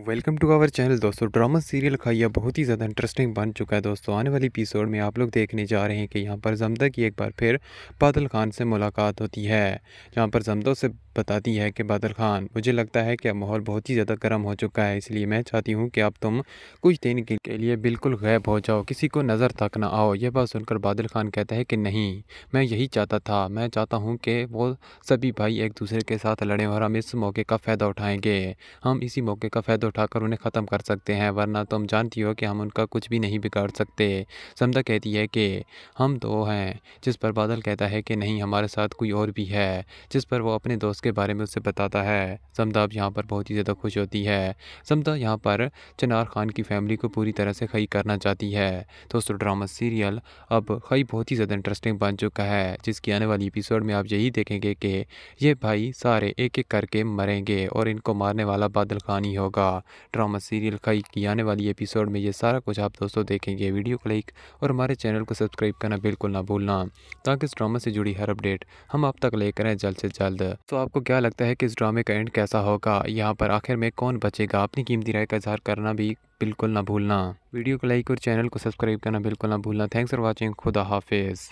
welcome to our channel दोस्तों drama serial खाइया बहुत ही ज़्यादा इंटरेस्टिंग बन चुका है दोस्तों आने वाली एपिसोड में आप लोग देखने जा रहे हैं कि यहाँ पर जमदा की एक बार फिर बादल खान से मुलाकात होती है जहाँ पर जमदा से बताती है कि बादल खान मुझे लगता है कि अब माहौल बहुत ही ज़्यादा गर्म हो चुका है इसलिए मैं चाहती हूँ कि अब तुम कुछ दिन के लिए बिल्कुल गायब हो जाओ किसी को नज़र तक ना आओ यह बात सुनकर बादल खान कहता है कि नहीं मैं यही चाहता था मैं चाहता हूँ कि वो सभी भाई एक दूसरे के साथ लड़ें और हम इस मौके का फ़ायदा उठाएँगे हम इसी मौके का फ़ायदा उठाकर उन्हें ख़त्म कर सकते हैं वरना तुम जानती हो कि हम उनका कुछ भी नहीं बिगाड़ सकते समझा कहती है कि हम दो हैं जिस पर बादल कहता है कि नहीं हमारे साथ कोई और भी है जिस पर वो अपने दोस्त उसके बारे में उससे बताता है समदा अब यहाँ पर बहुत ही ज़्यादा खुश होती है समदा यहाँ पर चनार खान की फैमिली को पूरी तरह से खई करना चाहती है दोस्तों ड्रामा सीरियल अब खई बहुत ही ज़्यादा इंटरेस्टिंग बन चुका है जिसकी आने वाली एपिसोड में आप यही देखेंगे कि ये भाई सारे एक एक करके मरेंगे और इनको मारने वाला बादल खान ही होगा ड्रामा सीरियल खई की आने वाली एपिसोड में ये सारा कुछ आप दोस्तों देखेंगे वीडियो को लाइक और हमारे चैनल को सब्सक्राइब करना बिल्कुल ना भूलना ताकि इस ड्रामा से जुड़ी हर अपडेट हम आप तक लेकर आए जल्द से जल्द तो आप आपको क्या लगता है कि इस ड्रामे का एंड कैसा होगा यहाँ पर आखिर में कौन बचेगा अपनी कीमती राय का इजहार करना भी बिल्कुल ना भूलना वीडियो को लाइक और चैनल को सब्सक्राइब करना बिल्कुल ना भूलना थैंक्स फॉर वॉचिंग खुदा हाफिज़